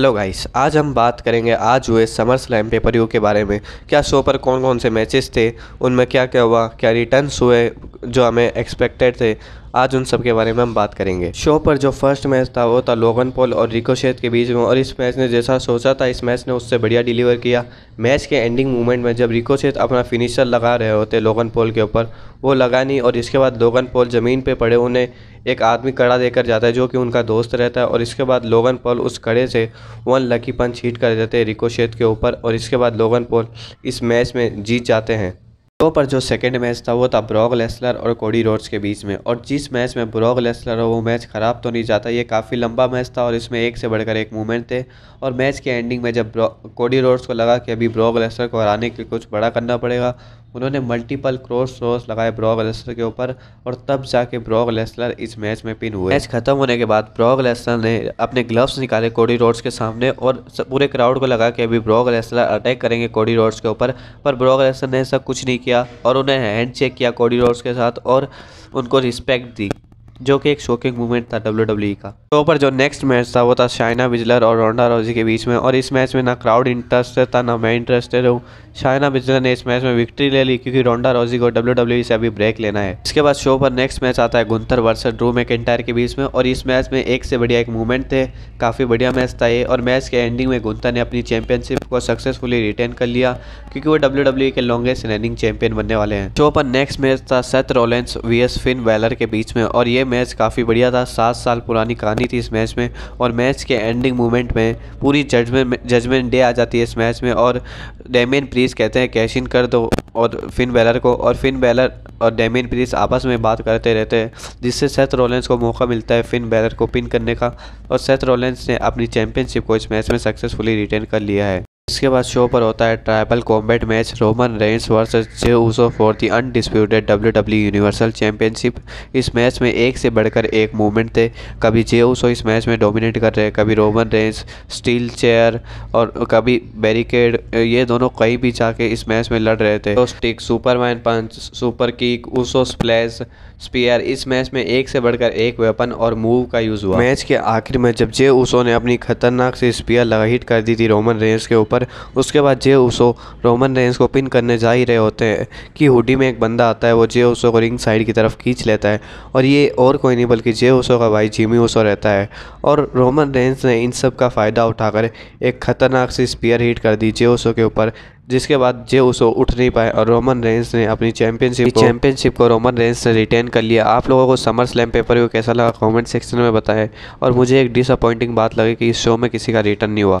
hello guys आज हम बात करेंगे आज हुए समर स्लैम पेपर यू के बारे में क्या शो पर कौन कौन से मैचेस थे उनमें क्या क्या हुआ क्या रिटर्न्स हुए जो हमें एक्सपेक्टेड थे आज उन सब के बारे में हम बात करेंगे शो पर जो फर्स्ट मैच था वो था लोगन पोल और रिकोशेत के बीच में और इस मैच ने जैसा सोचा था इस मैच ने उससे बढ़िया डिलीवर किया मैच के एंडिंग मोमेंट में जब रिकोशेत अपना फिनिशर लगा रहे होते लोगन पोल के ऊपर वो लगा नहीं और इसके बाद लोगन पोल ज़मीन पर पड़े उन्हें एक आदमी कड़ा देकर जाता है जो कि उनका दोस्त रहता है और इसके बाद लोगन पॉल उस कड़े से वन लकी पंच हीट कर देते हैं रिकोशेद के ऊपर और इसके बाद लोगन पॉल इस मैच में जीत जाते हैं तो पर जो सेकंड मैच था वो था ब्रॉक लेस्लर और कोडी रोड्स के बीच में और जिस मैच में ब्रॉक लेस्लर हो वो मैच ख़राब तो नहीं जाता ये काफ़ी लंबा मैच था और इसमें एक से बढ़कर एक मूवमेंट थे और मैच के एंडिंग में जब कोडी रोड्स को लगा कि अभी ब्रॉक लेस्लर को हराने के लिए कुछ बड़ा करना पड़ेगा उन्होंने मल्टीपल क्रॉस क्रॉस लगाए ब्रॉग लेसनर के ऊपर और तब जाके ब्रॉग लेसनर इस मैच में पिन हुए मैच खत्म होने के बाद ब्रॉग लेसनर ने अपने ग्लव्स निकाले कोडी रोड्स के सामने और पूरे क्राउड को लगा कि अभी ब्रॉग लेसनर अटैक करेंगे कोडी रोड्स के ऊपर पर ब्रॉग लेसनर ने ऐसा कुछ नहीं किया और उन्हें हैंड चेक किया कोडी रोड्स के साथ और उनको रिस्पेक्ट दी जो कि एक शॉकिंग मूवमेंट था डब्ल्यू डब्ल्यू e का तो पर जो नेक्स्ट मैच था वो था शाइना बिजलर और रोंडा रोजी के बीच में और इस मैच में ना क्राउड इंटरेस्टेड था ना मैं इंटरेस्टेड हूँ शाइना मिर्जा ने इस मैच में विक्ट्री ले ली क्योंकि रोंडा रोजी को डब्ल्यू e से अभी ब्रेक लेना है इसके बाद शो पर नेक्स्ट मैच आता है गुंतर वर्सेस ड्रू मैकेंटायर के बीच में और इस मैच में एक से बढ़िया एक मूवमेंट थे काफ़ी बढ़िया मैच था ये और मैच के एंडिंग में गुंथर ने अपनी चैंपियनशिप को सक्सेसफुली रिटेन कर लिया क्योंकि वो डब्ल्यू e के लॉन्गेस्ट रनिंग चैंपियन बनने वाले हैं शो पर नेक्स्ट मैच था सत रोलेंस वी फिन वेलर के बीच में और ये मैच काफ़ी बढ़िया था सात साल पुरानी कहानी थी इस मैच में और मैच के एंडिंग मूवमेंट में पूरी जजमेंट जजमेंट डे आ जाती है इस मैच में और डेमिन प्रीस प्रीस कहते हैं कैश इन कर दो और फिन बैलर को और फिन बैलर और डेमिन प्रीस आपस में बात करते रहते हैं जिससे सेथ रोलेंस को मौका मिलता है फिन बैलर को पिन करने का और सेथ रोलेंस ने अपनी चैंपियनशिप को इस मैच में सक्सेसफुली रिटेन कर लिया है इसके बाद शो पर होता है tribal combat match Roman Reigns versus Jey Uso for the undisputed W W universal championship इस मैच में एक से बढ़कर एक मूवमेंट थे कभी जे ऊसो इस मैच में डोमिनेट कर रहे कभी रोमन रेंस स्टील चेयर और कभी बैरिकेड ये दोनों कहीं भी जाके इस मैच में लड़ रहे थे तो stick Superman punch super kick Uso splash spear इस मैच में एक से बढ़कर एक वेपन और मूव का यूज़ हुआ मैच के आखिर में जब जे ऊसो ने अपनी खतरनाक से स्पीयर लगा हिट कर दी थी रोमन रेंस के ऊपर उसके बाद जे उसो रोमन रेंस को पिन करने जा ही रहे होते हैं कि हुडी में एक बंदा आता है वो जे उसो को रिंग साइड की तरफ खींच लेता है और ये और कोई नहीं बल्कि जे उसो का भाई जिमी उसो रहता है और रोमन रेंस ने इन सब का फ़ायदा उठाकर एक ख़तरनाक सी स्पीयर हीट कर दी जे उसो के ऊपर जिसके बाद जे उसो उठ नहीं पाए और रोमन रेंस ने अपनी चैंपियनशिप चैंपियनशिप को रोमन रेंस ने रिटेन कर लिया आप लोगों को समर स्लैम पेपर को कैसा लगा कमेंट सेक्शन में बताएं और मुझे एक डिसअपॉइंटिंग बात लगी कि इस शो में किसी का रिटर्न नहीं हुआ